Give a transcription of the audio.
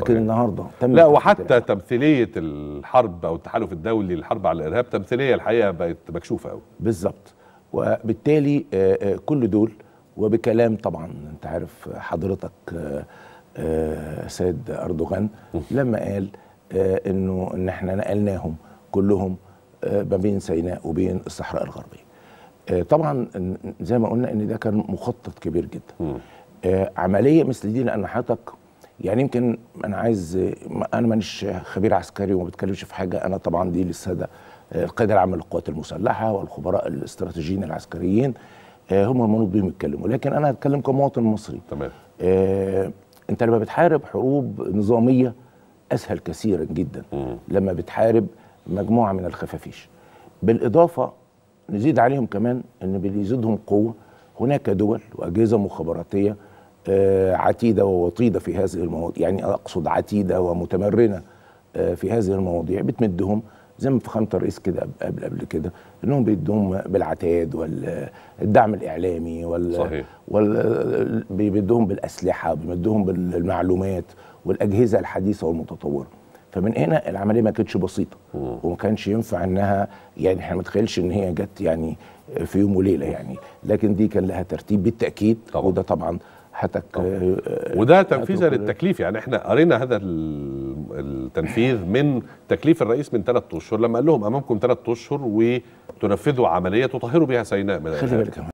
لكن طيب. النهارده تم لا وحتى تمثيليه الحرب او التحالف الدولي للحرب على الارهاب تمثيليه الحقيقه بقت مكشوفه قوي بالظبط وبالتالي آه، آه، كل دول وبكلام طبعا انت عارف حضرتك آه، سيد اردوغان لما قال انه ان احنا نقلناهم كلهم ما بين سيناء وبين الصحراء الغربيه طبعا زي ما قلنا ان ده كان مخطط كبير جدا عمليه مثل دي لان حضرتك يعني يمكن انا عايز انا مانيش خبير عسكري وما بتكلمش في حاجه انا طبعا دي للساده آه، القيادة العامة للقوات المسلحة والخبراء الاستراتيجيين العسكريين آه، هم المنوط بيهم يتكلموا لكن أنا هتكلم كمواطن مصري تمام آه، أنت لما بتحارب حروب نظامية أسهل كثيرا جدا مم. لما بتحارب مجموعة من الخفافيش بالإضافة نزيد عليهم كمان أن بيزيدهم قوة هناك دول وأجهزة مخابراتية آه، عتيده ووطيده في هذه المواضيع يعني اقصد عتيده ومتمرنه آه، في هذه المواضيع بتمدهم زي ما فخامه الرئيس كده قبل قبل كده انهم بيدوهم بالعتاد والدعم الاعلامي وال صحيح وال بيدوهم بالاسلحه بيمدوهم بالمعلومات والاجهزه الحديثه والمتطوره فمن هنا العمليه ما كانتش بسيطه وما كانش ينفع انها يعني احنا ما نتخيلش ان هي جت يعني في يوم وليله يعني لكن دي كان لها ترتيب بالتاكيد طبعا. وده طبعا هتك آه، آه، آه، وده تنفيذا للتكليف يعني احنا قرينا هذا التنفيذ من تكليف الرئيس من ثلاث اشهر لما قال لهم امامكم ثلاث اشهر وتنفذوا عمليه تطهروا بها سيناء من خلي بالك